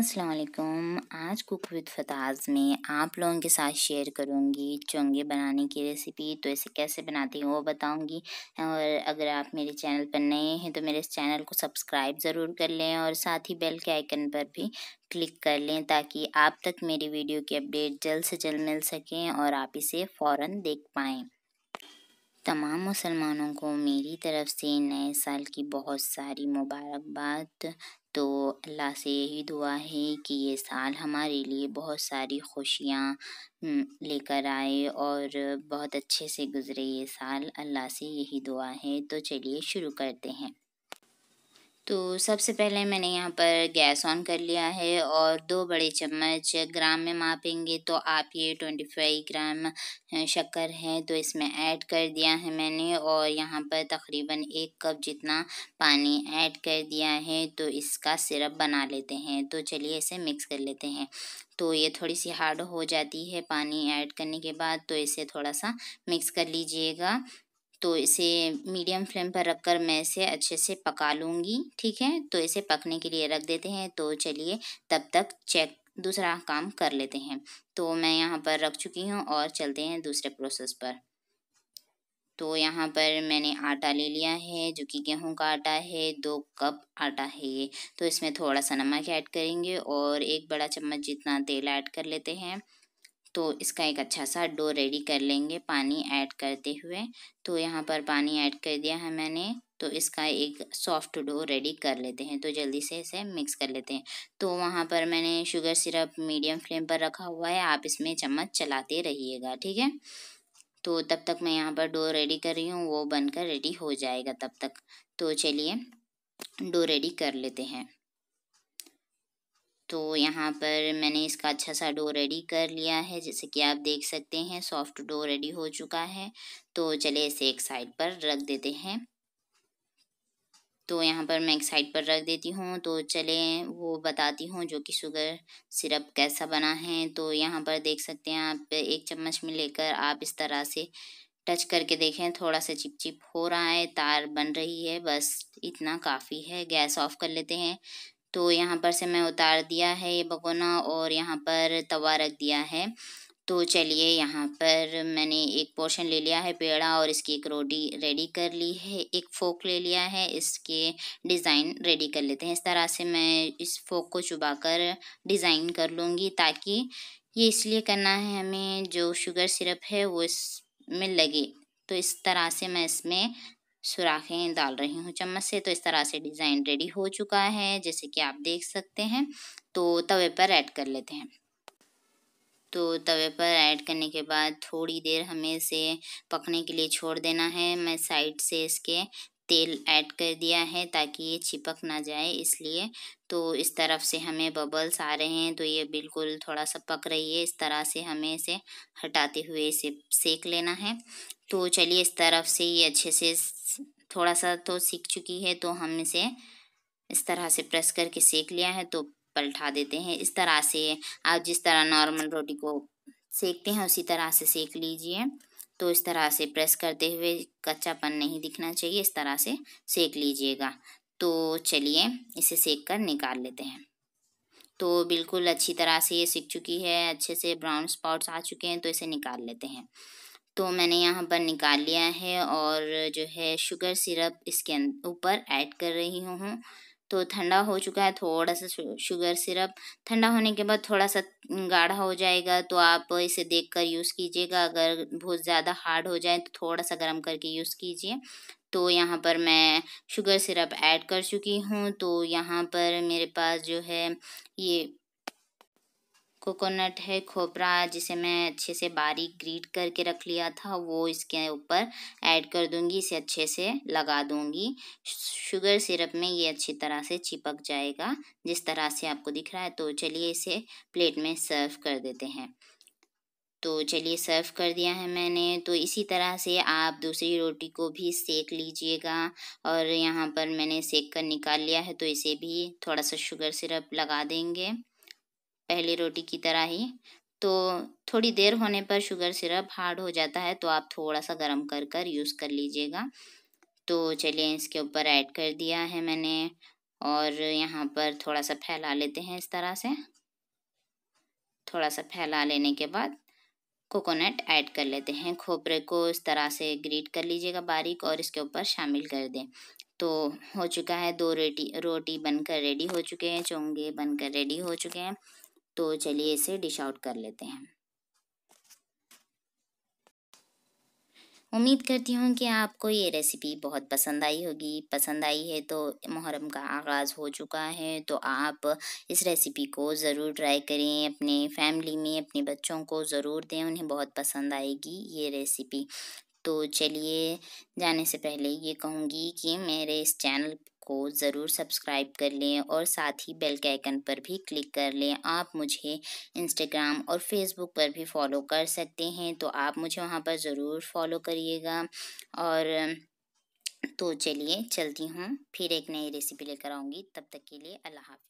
असलकुम आज cook with फताज में आप लोगों के साथ शेयर करूंगी चोंगे बनाने की रेसिपी तो इसे कैसे बनाती हूँ वो बताऊंगी और अगर आप मेरे चैनल पर नए हैं तो मेरे इस चैनल को सब्सक्राइब ज़रूर कर लें और साथ ही बेल के आइकन पर भी क्लिक कर लें ताकि आप तक मेरी वीडियो की अपडेट जल्द से जल्द मिल सकें और आप इसे फ़ौर देख पाएँ तमाम मुसलमानों को मेरी तरफ़ से नए साल की बहुत सारी मुबारकबाद तो अल्लाह से यही दुआ है कि ये साल हमारे लिए बहुत सारी खुशियाँ लेकर आए और बहुत अच्छे से गुज़रे ये साल अल्लाह से यही दुआ है तो चलिए शुरू करते हैं तो सबसे पहले मैंने यहाँ पर गैस ऑन कर लिया है और दो बड़े चम्मच ग्राम में मापेंगे तो आप ये ट्वेंटी फाइव ग्राम शक्कर है तो इसमें ऐड कर दिया है मैंने और यहाँ पर तकरीबन एक कप जितना पानी ऐड कर दिया है तो इसका सिरप बना लेते हैं तो चलिए इसे मिक्स कर लेते हैं तो ये थोड़ी सी हार्ड हो जाती है पानी ऐड करने के बाद तो इसे थोड़ा सा मिक्स कर लीजिएगा तो इसे मीडियम फ्लेम पर रखकर मैं इसे अच्छे से पका लूँगी ठीक है तो इसे पकने के लिए रख देते हैं तो चलिए तब तक चेक दूसरा काम कर लेते हैं तो मैं यहाँ पर रख चुकी हूँ और चलते हैं दूसरे प्रोसेस पर तो यहाँ पर मैंने आटा ले लिया है जो कि गेहूं का आटा है दो कप आटा है ये तो इसमें थोड़ा सा नमक ऐड करेंगे और एक बड़ा चम्मच जितना तेल ऐड कर लेते हैं तो इसका एक अच्छा सा डो रेडी कर लेंगे पानी ऐड करते हुए तो यहाँ पर पानी ऐड कर दिया है मैंने तो इसका एक सॉफ्ट डो रेडी कर लेते हैं तो जल्दी से इसे मिक्स कर लेते हैं तो वहाँ पर मैंने शुगर सिरप मीडियम फ्लेम पर रखा हुआ है आप इसमें चम्मच चलाते रहिएगा ठीक है तो तब तक मैं यहाँ पर डो रेडी कर रही हूँ वो बनकर रेडी हो जाएगा तब तक तो चलिए डो रेडी कर लेते हैं तो यहाँ पर मैंने इसका अच्छा सा डो रेडी कर लिया है जैसे कि आप देख सकते हैं सॉफ्ट डो रेडी हो चुका है तो चलिए इसे एक साइड पर रख देते हैं तो यहाँ पर मैं एक साइड पर रख देती हूँ तो चले वो बताती हूँ जो कि शुगर सिरप कैसा बना है तो यहाँ पर देख सकते हैं आप एक चम्मच में लेकर आप इस तरह से टच करके देखें थोड़ा सा चिपचिप हो रहा है तार बन रही है बस इतना काफ़ी है गैस ऑफ कर लेते हैं तो यहाँ पर से मैं उतार दिया है ये भगोना और यहाँ पर तवा रख दिया है तो चलिए यहाँ पर मैंने एक पोर्शन ले लिया है पेड़ा और इसकी एक रोटी रेडी कर ली है एक फोक ले लिया है इसके डिज़ाइन रेडी कर लेते हैं इस तरह से मैं इस फोक को चुबा कर डिज़ाइन कर लूँगी ताकि ये इसलिए करना है हमें जो शुगर सिरप है वो इसमें लगे तो इस तरह से मैं इसमें सुराखें डाल रही हूँ चम्मच से तो इस तरह से डिज़ाइन रेडी हो चुका है जैसे कि आप देख सकते हैं तो तवे पर ऐड कर लेते हैं तो तवे पर ऐड करने के बाद थोड़ी देर हमें इसे पकने के लिए छोड़ देना है मैं साइड से इसके तेल ऐड कर दिया है ताकि ये चिपक ना जाए इसलिए तो इस तरफ से हमें बबल्स आ रहे हैं तो ये बिल्कुल थोड़ा सा पक रही है इस तरह से हमें इसे हटाते हुए इसे सेक लेना है तो चलिए इस तरफ से ये अच्छे से थोड़ा सा तो सीख चुकी है तो हम इसे इस तरह से प्रेस करके सेक लिया है तो पलटा देते हैं इस तरह से आप जिस तरह नॉर्मल रोटी को सेकते हैं उसी तरह से सेक लीजिए तो इस तरह से प्रेस करते हुए कच्चापन नहीं दिखना चाहिए इस तरह से सेक लीजिएगा तो चलिए इसे सेक कर निकाल लेते हैं तो बिल्कुल अच्छी तरह से ये सीख चुकी है अच्छे से ब्राउन स्पॉट्स आ चुके हैं तो इसे निकाल लेते हैं तो मैंने यहाँ पर निकाल लिया है और जो है शुगर सिरप इसके अं-, ऊपर ऐड कर रही हूँ तो ठंडा हो चुका है थोड़ा सा शुगर सिरप ठंडा होने के बाद थोड़ा सा गाढ़ा हो जाएगा तो आप इसे देखकर यूज़ कीजिएगा अगर बहुत ज़्यादा हार्ड हो जाए तो थोड़ा सा गर्म करके यूज़ कीजिए तो यहाँ पर मैं शुगर सिरप ऐड कर चुकी हूँ तो यहाँ पर मेरे पास जो है ये कोकोनट है खोपरा जिसे मैं अच्छे से बारीक ग्रीट करके रख लिया था वो इसके ऊपर ऐड कर दूंगी इसे अच्छे से लगा दूंगी शुगर सिरप में ये अच्छी तरह से चिपक जाएगा जिस तरह से आपको दिख रहा है तो चलिए इसे प्लेट में सर्व कर देते हैं तो चलिए सर्व कर दिया है मैंने तो इसी तरह से आप दूसरी रोटी को भी सेक लीजिएगा और यहाँ पर मैंने सेक कर निकाल लिया है तो इसे भी थोड़ा सा शुगर सिरप लगा देंगे पहली रोटी की तरह ही तो थोड़ी देर होने पर शुगर सिरप हार्ड हो जाता है तो आप थोड़ा सा गर्म कर कर यूज़ कर लीजिएगा तो चलिए इसके ऊपर ऐड कर दिया है मैंने और यहाँ पर थोड़ा सा फैला लेते हैं इस तरह से थोड़ा सा फैला लेने के बाद कोकोनट ऐड कर लेते हैं खोपरे को इस तरह से ग्रीट कर लीजिएगा बारीक और इसके ऊपर शामिल कर दें तो हो चुका है दो रोटी रोटी बनकर रेडी हो चुके हैं चोंगे बनकर रेडी हो चुके हैं तो चलिए इसे डिश आउट कर लेते हैं उम्मीद करती हूँ कि आपको ये रेसिपी बहुत पसंद आई होगी पसंद आई है तो मुहर्रम का आगाज़ हो चुका है तो आप इस रेसिपी को ज़रूर ट्राई करें अपने फैमिली में अपने बच्चों को ज़रूर दें उन्हें बहुत पसंद आएगी ये रेसिपी तो चलिए जाने से पहले ये कहूँगी कि मेरे इस चैनल को ज़रूर सब्सक्राइब कर लें और साथ ही बेल के आइकन पर भी क्लिक कर लें आप मुझे इंस्टाग्राम और फेसबुक पर भी फॉलो कर सकते हैं तो आप मुझे वहाँ पर ज़रूर फॉलो करिएगा और तो चलिए चलती हूँ फिर एक नई रेसिपी लेकर आऊँगी तब तक के लिए अल्लाह हाफि